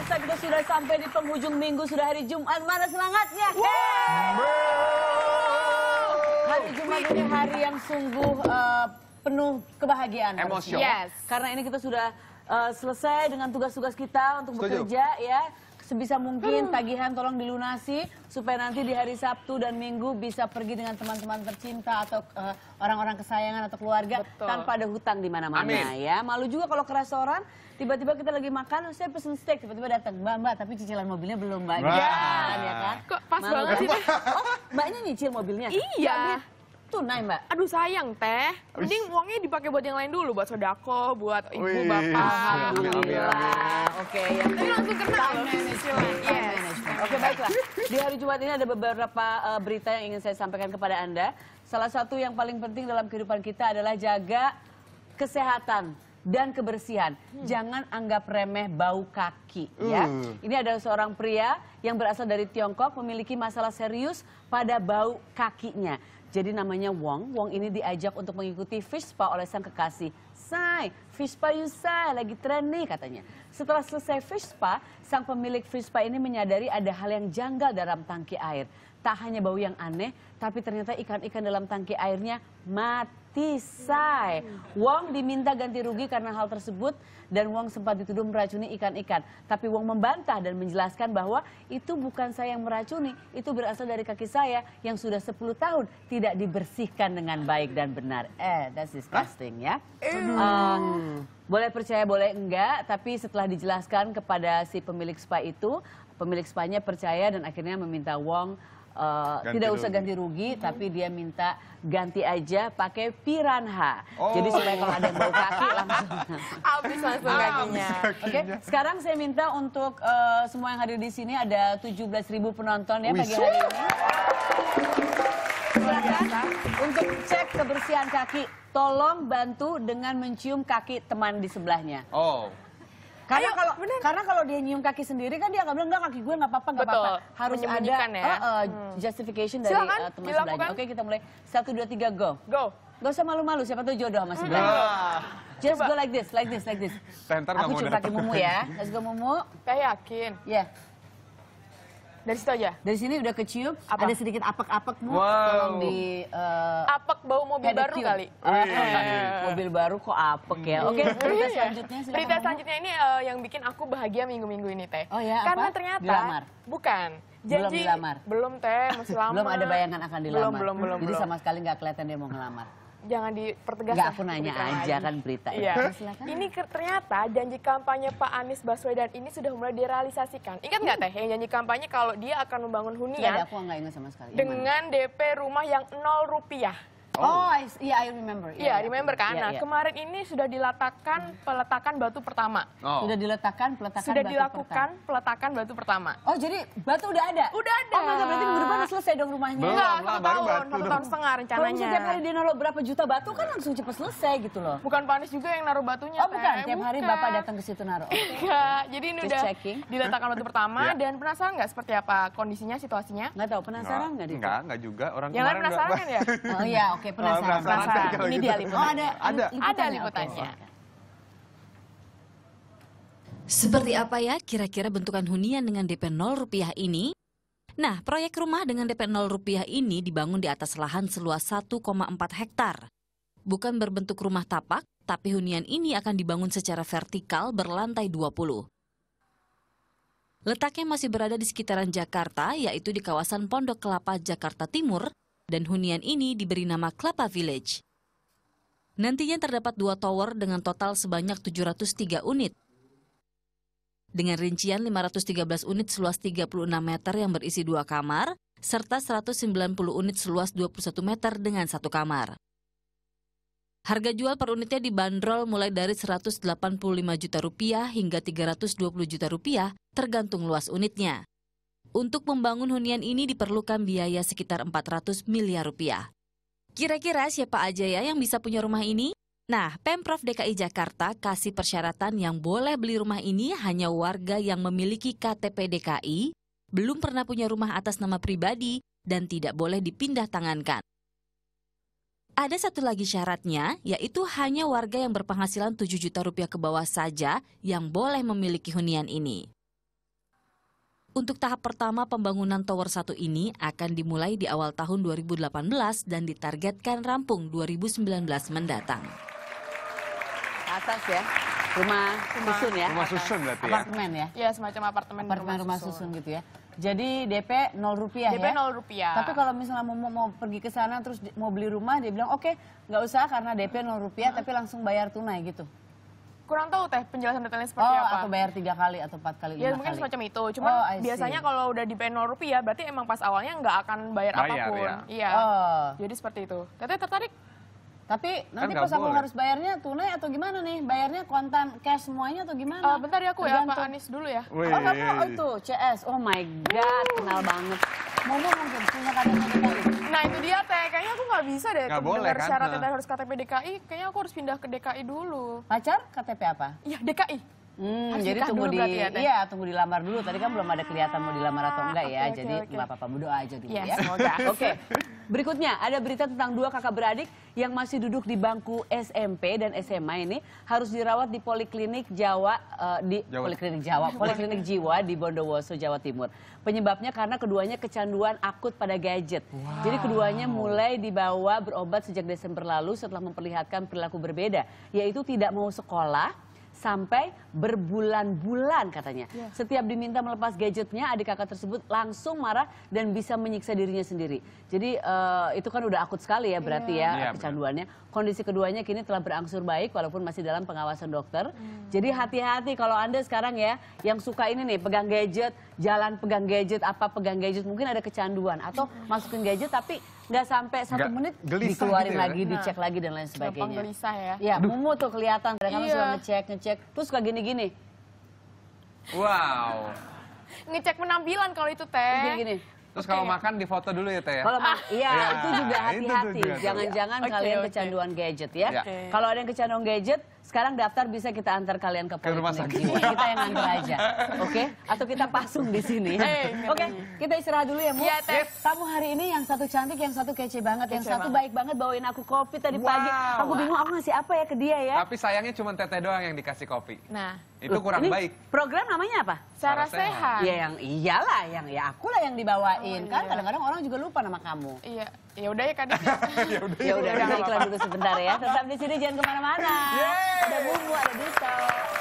terasa kita sudah sampai di penghujung minggu, sudah hari Jumat. Mana semangatnya? Hari Jumat ini hari yang sungguh uh, penuh kebahagiaan. Emosional. Yes. Karena ini kita sudah uh, selesai dengan tugas-tugas kita untuk Setuju. bekerja ya sebisa mungkin tagihan tolong dilunasi supaya nanti di hari Sabtu dan Minggu bisa pergi dengan teman-teman tercinta atau eh, orang-orang uh, kesayangan atau keluarga Betul. tanpa ada hutang di mana-mana ya. Malu juga kalau ke restoran tiba-tiba kita lagi makan, saya pesen steak tiba-tiba datang, "Mbak, Mbak, tapi cicilan mobilnya belum, Mbak." Ya, ya kan? Kok pas Malu banget sih. Oh, Mbaknya nyicil mobilnya? Iya. Mbak, tunai mbak? Aduh sayang teh, mending uangnya dipakai buat yang lain dulu, buat sodako, buat ibu Wih, bapak. Alhamdulillah. Oke, Tapi langsung kena baiklah. Di hari Jumat ini ada beberapa uh, berita yang ingin saya sampaikan kepada Anda. Salah satu yang paling penting dalam kehidupan kita adalah jaga kesehatan dan kebersihan. Hmm. Jangan anggap remeh bau kaki ya. hmm. ya. Ini ada seorang pria yang berasal dari Tiongkok memiliki masalah serius pada bau kakinya. Jadi namanya Wong. Wong ini diajak untuk mengikuti fish spa oleh sang kekasih. Yusai, Fish Spa lagi tren nih katanya. Setelah selesai Fish Spa, sang pemilik Fish Spa ini menyadari ada hal yang janggal dalam tangki air. Tak hanya bau yang aneh, tapi ternyata ikan-ikan dalam tangki airnya mati. Tisai. Wong diminta ganti rugi karena hal tersebut dan Wong sempat dituduh meracuni ikan-ikan. Tapi Wong membantah dan menjelaskan bahwa itu bukan saya yang meracuni, itu berasal dari kaki saya yang sudah 10 tahun tidak dibersihkan dengan baik dan benar. Eh, that's disgusting ya. Eh, boleh percaya boleh enggak, tapi setelah dijelaskan kepada si pemilik spa itu, pemilik spanya percaya dan akhirnya meminta Wong Eh, tidak usah rugi. ganti rugi, hmm. tapi dia minta ganti aja pakai piranha. Oh. Jadi supaya kalau ada yang bau kaki langsung habis langsung kakinya. Oke, okay. sekarang saya minta untuk uh, semua yang hadir di sini ada 17.000 penonton ya pagi hari ini. untuk cek kebersihan kaki, tolong bantu dengan mencium kaki teman di sebelahnya. Oh. Karena Ayo, kalau bener. karena kalau dia nyium kaki sendiri kan dia akan bilang enggak kaki gue nggak apa-apa nggak apa-apa. Harus ada ya. uh, uh, justification dari uh, teman sebelahnya. Oke kita mulai satu dua tiga go. Go. Gak usah malu-malu, siapa tuh jodoh sama sebelah. Hmm. Nah. Just Coba. go like this, like this, like this. Aku cium kaki mumu ya. Let's go mumu. Kayak yakin. Ya. Yeah. Dari situ aja. Dari sini udah kecium, apa? ada sedikit apek-apek Bu. Wow. Tolong di uh, apek bau mobil baru cium. kali. Ah, ah, ah. mobil baru kok apek ya. Hmm. Oke, okay, iya, berita iya. selanjutnya Berita selanjutnya ini uh, yang bikin aku bahagia minggu-minggu ini Teh. Oh ya, Karena apa? ternyata Dilamar. bukan Janji, belum dilamar. Belum Teh, masih lama. belum ada bayangan akan dilamar. Belum, belum, belum. Jadi sama sekali nggak kelihatan dia mau ngelamar jangan dipertegas. Gak aku nanya aja kan berita Iya. Nah, ini ternyata janji kampanye Pak Anies Baswedan ini sudah mulai direalisasikan. Ingat nggak Teh yang janji kampanye kalau dia akan membangun hunian? Tidak, aku sama sekali. Dengan DP rumah yang nol rupiah. Oh, oh I, yeah, I remember. Iya, yeah, yeah, remember kan. Yeah, nah, yeah. kemarin ini sudah diletakkan peletakan batu pertama. Oh. Sudah diletakkan peletakan sudah batu pertama. Sudah dilakukan peletakan batu pertama. Oh, jadi batu udah ada? Udah ada. Oh, enggak, berarti minggu depan selesai dong rumahnya. Belum Enggak, lah, baru tahun, batu. Satu tahun setengah rencananya. Kalau setiap hari dia naruh berapa juta batu kan langsung cepat selesai gitu loh. Bukan Panis juga yang naruh batunya. Oh, bukan. Teh. Tiap bukan. Bapak datang ke situ naruh. Enggak, jadi ini Just udah checking. diletakkan batu pertama yeah. dan penasaran nggak seperti apa kondisinya, situasinya? Nggak tahu, penasaran nggak? Nggak, nggak juga. Orang yang lain penasaran kan ya? Oh iya, Oke, penasaran. Oh, penasaran. penasaran. Ini dia liputan. Oh, ada ada ada liputannya. Seperti apa ya kira-kira bentukan hunian dengan DP 0 rupiah ini? Nah, proyek rumah dengan DP 0 rupiah ini dibangun di atas lahan seluas 1,4 hektar. Bukan berbentuk rumah tapak, tapi hunian ini akan dibangun secara vertikal berlantai 20. Letaknya masih berada di sekitaran Jakarta, yaitu di kawasan Pondok Kelapa, Jakarta Timur, dan hunian ini diberi nama Kelapa Village. Nantinya terdapat dua tower dengan total sebanyak 703 unit. Dengan rincian 513 unit seluas 36 meter yang berisi dua kamar, serta 190 unit seluas 21 meter dengan satu kamar. Harga jual per unitnya dibanderol mulai dari 185 juta rupiah hingga 320 juta rupiah tergantung luas unitnya. Untuk membangun hunian ini diperlukan biaya sekitar 400 miliar rupiah. Kira-kira siapa aja ya yang bisa punya rumah ini? Nah, Pemprov DKI Jakarta kasih persyaratan yang boleh beli rumah ini hanya warga yang memiliki KTP DKI, belum pernah punya rumah atas nama pribadi, dan tidak boleh dipindah tangankan. Ada satu lagi syaratnya, yaitu hanya warga yang berpenghasilan 7 juta rupiah ke bawah saja yang boleh memiliki hunian ini. Untuk tahap pertama pembangunan Tower 1 ini akan dimulai di awal tahun 2018 dan ditargetkan rampung 2019 mendatang. Atas ya, rumah, rumah susun ya? Rumah susun berarti ya? Apartemen ya? Iya, semacam apartemen, apartemen rumah, rumah susun. susun gitu ya. Jadi DP 0 rupiah DP ya? DP 0 rupiah. Tapi kalau misalnya mau, mau pergi ke sana terus mau beli rumah, dia bilang oke okay, nggak usah karena DP 0 rupiah hmm. tapi langsung bayar tunai gitu kurang tahu teh penjelasan detailnya seperti oh, apa. atau bayar tiga kali atau empat kali, ya, mungkin kali. semacam itu. Cuma oh, biasanya kalau udah di penol rupiah, berarti emang pas awalnya nggak akan bayar, bayar apapun. Ya. Iya. Oh. Jadi seperti itu. Teteh tertarik? Tapi kan nanti kan pas aku harus bayarnya tunai atau gimana nih? Bayarnya kontan cash semuanya atau gimana? Uh, bentar ya aku ya Pak Anies dulu ya. Wee. Oh kamu iya, iya, oh, iya. itu CS. Oh my god, kenal banget. Momo mungkin punya kadang-kadang nggak bisa deh. Nggak boleh kan. syaratnya dan harus KTP DKI, kayaknya aku harus pindah ke DKI dulu. Pacar KTP apa? Iya DKI. Hmm, harus jadi tunggu di, ya, iya tunggu dilamar dulu. Tadi kan belum ada kelihatan mau dilamar atau ah, enggak ya. Okay, okay, jadi okay. apa-apa, berdoa aja dulu yes, iya, ya. Semoga. Oke. Okay. Berikutnya, ada berita tentang dua kakak beradik yang masih duduk di bangku SMP dan SMA ini harus dirawat di Poliklinik Jawa, uh, di Jawa. Poliklinik Jawa, Poliklinik Jiwa di Bondowoso, Jawa Timur. Penyebabnya karena keduanya kecanduan akut pada gadget. Wow. Jadi keduanya mulai dibawa berobat sejak Desember lalu setelah memperlihatkan perilaku berbeda, yaitu tidak mau sekolah, sampai berbulan-bulan katanya. Yeah. Setiap diminta melepas gadgetnya, adik kakak tersebut langsung marah dan bisa menyiksa dirinya sendiri. Jadi uh, itu kan udah akut sekali ya berarti yeah. ya iya, kecanduannya. Bener. Kondisi keduanya kini telah berangsur baik walaupun masih dalam pengawasan dokter. Mm. Jadi hati-hati kalau Anda sekarang ya yang suka ini nih pegang gadget jalan pegang gadget apa pegang gadget mungkin ada kecanduan atau masukin gadget tapi nggak sampai satu gak, menit gitu dikeluarin gitu ya? lagi, nah, dicek lagi dan lain sebagainya. gelisah ya. Ya, Aduh. Mumu tuh kelihatan kadang iya. suka ngecek, ngecek, terus kayak gini-gini. Wow. ngecek penampilan kalau itu teh. Gini-gini. Terus okay. kalau makan di foto dulu ya Teh ya? Kalau ah. iya ya, itu juga hati-hati. Jangan-jangan okay, iya. kalian okay. kecanduan gadget ya. Iya. Okay. Kalau ada yang kecanduan gadget, sekarang daftar bisa kita antar kalian ke, Poliklinik Jiwa. Iya, kita yang antar aja. Oke? Okay? Atau kita pasung di sini. Hey, Oke, okay? kita istirahat dulu ya, Bu. Ya, Kamu hari ini yang satu cantik, yang satu kece banget, kece yang satu banget. baik banget bawain aku kopi tadi wow. pagi. Aku bingung aku ngasih apa ya ke dia ya. Tapi sayangnya cuma teteh doang yang dikasih kopi. Nah, itu kurang baik. Program namanya apa? cara Sehat. Ya yang iyalah, yang ya lah yang dibawain. Oh, kan iya. kadang-kadang orang juga lupa nama kamu. Iya. Ya udah ya kan. ya udah. Ya, ya udah, iklan dulu sebentar ya. Tetap di sini jangan kemana mana udah ada bumbu ada Dito.